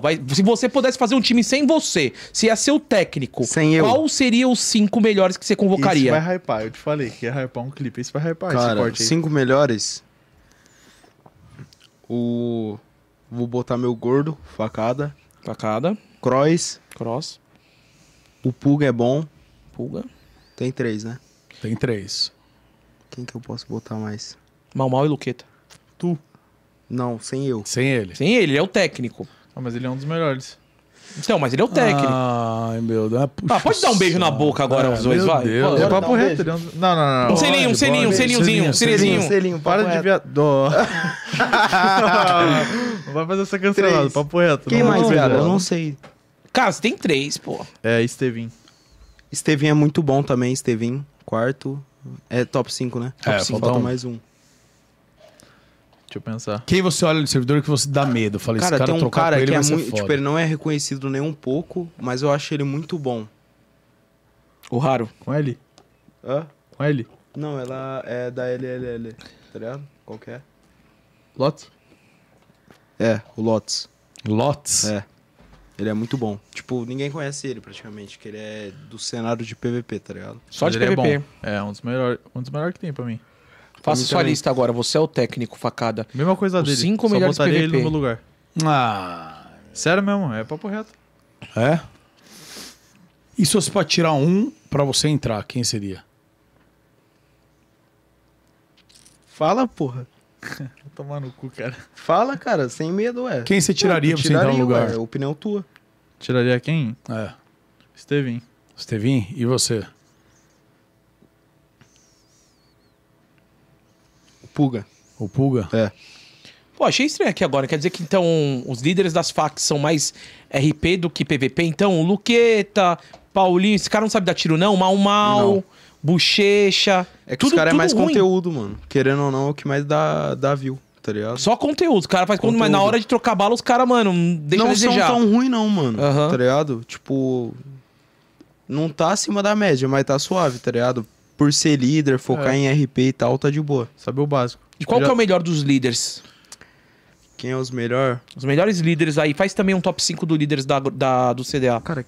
Vai, se você pudesse fazer um time sem você, se é seu técnico, sem qual eu. seria os cinco melhores que você convocaria? Isso vai hypar, eu te falei que ia hypar um clipe, isso vai hypar Cara, esse corte aí. Cinco melhores? O. Vou botar meu gordo, facada. Facada. Cross. Cross. O Pulga é bom. Pulga. Tem três, né? Tem três. Quem que eu posso botar mais? Mal Mal e Luqueta. Tu. Não, sem eu. Sem ele. Sem ele, ele é o técnico. Ah, mas ele é um dos melhores. Então, mas ele é o técnico. Ai, meu Deus. É ah, pode dar um beijo na boca agora, é, os dois, vai. Deus. É papo reto. É não, não, não. Um selinho, um selinho, um selinhozinho, um selinhozinho. Selinho, Para de viador. Não vai fazer essa cancelada, papo reto. Quem mais, cara? Eu não sei. Cara, você tem três, pô. É, Estevin. Estevin é muito bom também, Estevin. Quarto. É top 5, né? Top 5, falta mais um. Deixa eu pensar. Quem você olha no servidor que você dá medo? Fala, cara, esse cara tem um cara ele que é muito, tipo, ele não é reconhecido nem um pouco, mas eu acho ele muito bom. O Raro. Com ele? Hã? Com ele? Não, ela é da LLL, tá ligado? Qual que é? Lotus? É, o Lotus. Lotus? É. Ele é muito bom. Tipo, ninguém conhece ele praticamente, que ele é do cenário de PVP, tá ligado? Só mas de PVP. É, bom. é um, dos melhores, um dos melhores que tem pra mim. Faça sua também. lista agora. Você é o técnico, facada. Mesma coisa Os dele. Cinco Só melhores botaria PVP. ele no meu lugar. Ah. Sério mesmo, é papo reto. É? E se fosse pra tirar um pra você entrar, quem seria? Fala, porra. Vou tomar no cu, cara. Fala, cara, sem medo, é. Quem você tiraria pra você entrar no lugar? opinião tua. Tiraria quem? É. Estevin. Estevin, e você? Pulga. O Pulga? É. Pô, achei estranho aqui agora. Quer dizer que então os líderes das facs são mais RP do que PVP? Então, Luqueta, Paulinho, esse cara não sabe dar tiro, não? Mal mal, bochecha. É que tudo, os caras é mais ruim. conteúdo, mano. Querendo ou não, é o que mais dá, dá view. Tá Só conteúdo, O cara faz conteúdo, mas na hora de trocar bala, os caras, mano, deixa não desejar. são tão ruim, não, mano. Uhum. Tá ligado? Tipo, não tá acima da média, mas tá suave, tá ligado? por ser líder, focar é. em RP e tal, tá de boa. Saber o básico. E tipo, qual já... que é o melhor dos líderes? Quem é os melhor? Os melhores líderes aí. Faz também um top 5 do líderes da, da do CDA. Cara,